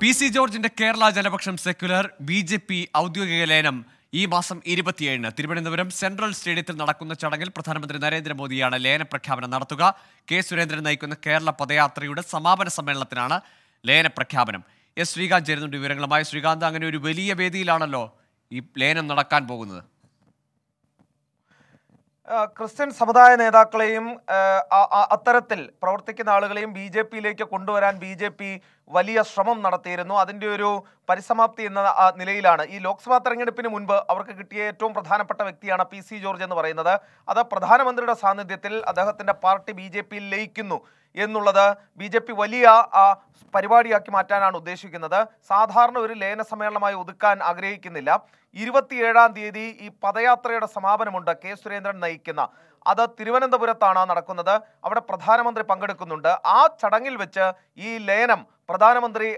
P C ജോർജിന്റെ Kerala Janapaksham secular B J P ഔദ്യോഗിക ലയനം ഈ മാസം ഇരുപത്തിയേഴിന് തിരുവനന്തപുരം സെൻട്രൽ സ്റ്റേഡിയത്തിൽ നടക്കുന്ന ചടങ്ങിൽ പ്രധാനമന്ത്രി നരേന്ദ്രമോദിയാണ് ലയന പ്രഖ്യാപനം നടത്തുക കെ സുരേന്ദ്രൻ നയിക്കുന്ന കേരള പദയാത്രയുടെ സമാപന സമ്മേളനത്തിനാണ് ലയന പ്രഖ്യാപനം എസ് ശ്രീകാന്ത് ചേരുന്നുണ്ട് വിവരങ്ങളുമായി ശ്രീകാന്ത് അങ്ങനെ ഒരു വലിയ വേദിയിലാണല്ലോ ഈ ലയനം നടക്കാൻ പോകുന്നത് ക്രിസ്ത്യൻ സമുദായ നേതാക്കളെയും അത്തരത്തിൽ പ്രവർത്തിക്കുന്ന ആളുകളെയും ബി ജെ പിയിലേക്ക് കൊണ്ടുവരാൻ ബി ജെ പി വലിയ ശ്രമം നടത്തിയിരുന്നു അതിൻ്റെ ഒരു പരിസമാപ്തി എന്ന നിലയിലാണ് ഈ ലോക്സഭാ തെരഞ്ഞെടുപ്പിന് മുൻപ് അവർക്ക് കിട്ടിയ ഏറ്റവും പ്രധാനപ്പെട്ട വ്യക്തിയാണ് പി സി ജോർജ് എന്ന് പറയുന്നത് അത് പ്രധാനമന്ത്രിയുടെ സാന്നിധ്യത്തിൽ അദ്ദേഹത്തിൻ്റെ പാർട്ടി ബി ജെ പിയിൽ ലയിക്കുന്നു എന്നുള്ളത് ബി ജെ പി വലിയ പരിപാടിയാക്കി മാറ്റാനാണ് ഉദ്ദേശിക്കുന്നത് സാധാരണ ഒരു ലയന സമ്മേളനമായി ഒതുക്കാൻ ആഗ്രഹിക്കുന്നില്ല ഇരുപത്തിയേഴാം തീയതി ഈ പദയാത്രയുടെ സമാപനമുണ്ട് കെ സുരേന്ദ്രൻ നയിക്കുന്ന അത് തിരുവനന്തപുരത്താണ് നടക്കുന്നത് അവിടെ പ്രധാനമന്ത്രി പങ്കെടുക്കുന്നുണ്ട് ആ ചടങ്ങിൽ വെച്ച് ഈ ലയനം പ്രധാനമന്ത്രി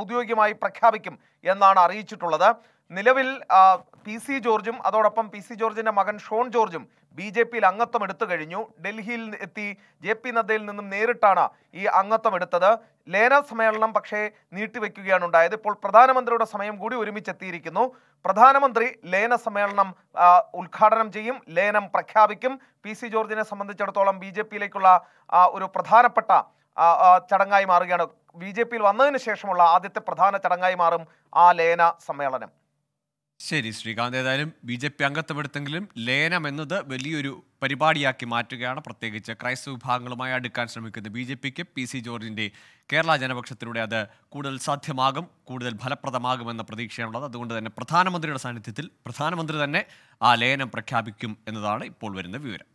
ഔദ്യോഗികമായി പ്രഖ്യാപിക്കും എന്നാണ് അറിയിച്ചിട്ടുള്ളത് നിലവിൽ പി സി ജോർജും അതോടൊപ്പം പി സി ജോർജിന്റെ മകൻ ഷോൺ ജോർജും ബി ജെ പിയിൽ അംഗത്വം എടുത്തു കഴിഞ്ഞു ഡൽഹിയിൽ എത്തി ജെ പി നദ്ദയിൽ നിന്നും നേരിട്ടാണ് ഈ അംഗത്വം എടുത്തത് ലേന സമ്മേളനം പക്ഷേ നീട്ടിവെക്കുകയാണ് ഉണ്ടായത് ഇപ്പോൾ പ്രധാനമന്ത്രിയുടെ സമയം കൂടി ഒരുമിച്ചെത്തിയിരിക്കുന്നു പ്രധാനമന്ത്രി ലേന സമ്മേളനം ഉദ്ഘാടനം ചെയ്യും ലേനം പ്രഖ്യാപിക്കും പി സി ജോർജിനെ സംബന്ധിച്ചിടത്തോളം ബി ജെ പിയിലേക്കുള്ള ഒരു പ്രധാനപ്പെട്ട ചടങ്ങായി മാറുകയാണ് ബി ജെ പിയിൽ വന്നതിന് ശേഷമുള്ള ആദ്യത്തെ പ്രധാന ചടങ്ങായി മാറും ആ ലേന സമ്മേളനം ശരി ശ്രീകാന്ത് ഏതായാലും ബി ജെ പി അംഗത്വമെടുത്തെങ്കിലും ലയനം എന്നത് വലിയൊരു പരിപാടിയാക്കി മാറ്റുകയാണ് പ്രത്യേകിച്ച് ക്രൈസ്തവ വിഭാഗങ്ങളുമായി അടുക്കാൻ ശ്രമിക്കുന്ന ബി ജെ പിക്ക് പി സി ജോർജിൻ്റെ കേരള ജനപക്ഷത്തിലൂടെ അത് കൂടുതൽ സാധ്യമാകും കൂടുതൽ ഫലപ്രദമാകുമെന്ന പ്രതീക്ഷയാണുള്ളത് അതുകൊണ്ട് തന്നെ പ്രധാനമന്ത്രിയുടെ സാന്നിധ്യത്തിൽ പ്രധാനമന്ത്രി തന്നെ ആ ലയനം പ്രഖ്യാപിക്കും എന്നതാണ് ഇപ്പോൾ വരുന്ന വിവരം